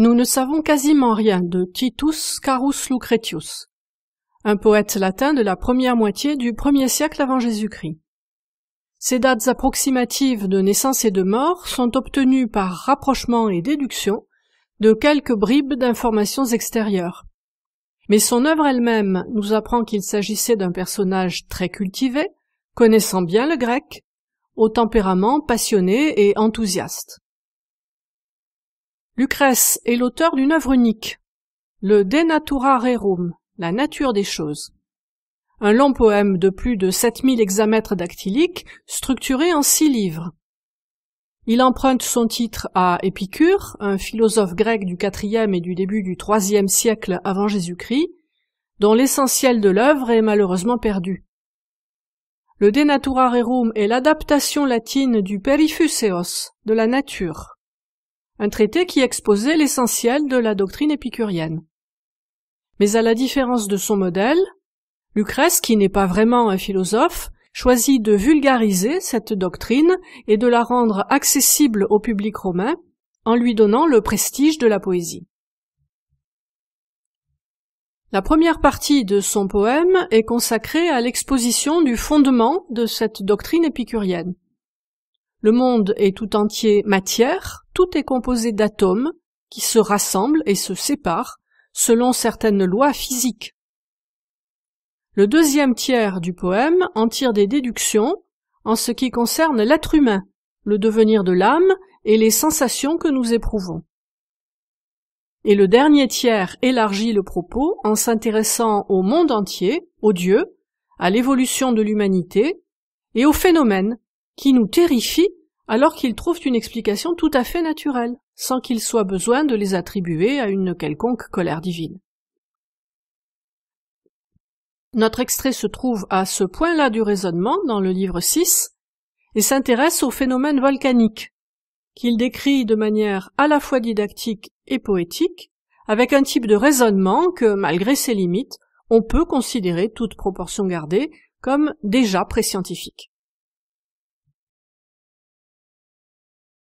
Nous ne savons quasiment rien de Titus Carus Lucretius, un poète latin de la première moitié du premier siècle avant Jésus-Christ. Ses dates approximatives de naissance et de mort sont obtenues par rapprochement et déduction de quelques bribes d'informations extérieures. Mais son œuvre elle-même nous apprend qu'il s'agissait d'un personnage très cultivé, connaissant bien le grec, au tempérament passionné et enthousiaste. Lucrèce est l'auteur d'une œuvre unique, le De Natura Rerum, la nature des choses. Un long poème de plus de 7000 hexamètres dactyliques, structuré en six livres. Il emprunte son titre à Épicure, un philosophe grec du IVe et du début du IIIe siècle avant Jésus-Christ, dont l'essentiel de l'œuvre est malheureusement perdu. Le De Natura Rerum est l'adaptation latine du Perifuseos, de la nature un traité qui exposait l'essentiel de la doctrine épicurienne. Mais à la différence de son modèle, Lucrèce, qui n'est pas vraiment un philosophe, choisit de vulgariser cette doctrine et de la rendre accessible au public romain en lui donnant le prestige de la poésie. La première partie de son poème est consacrée à l'exposition du fondement de cette doctrine épicurienne. Le monde est tout entier matière, tout est composé d'atomes qui se rassemblent et se séparent selon certaines lois physiques. Le deuxième tiers du poème en tire des déductions en ce qui concerne l'être humain, le devenir de l'âme et les sensations que nous éprouvons. Et le dernier tiers élargit le propos en s'intéressant au monde entier, aux dieux, à l'évolution de l'humanité et aux phénomènes qui nous terrifient alors qu'ils trouvent une explication tout à fait naturelle, sans qu'il soit besoin de les attribuer à une quelconque colère divine. Notre extrait se trouve à ce point-là du raisonnement dans le livre 6 et s'intéresse au phénomène volcanique, qu'il décrit de manière à la fois didactique et poétique, avec un type de raisonnement que, malgré ses limites, on peut considérer toute proportion gardée comme déjà pré-scientifique.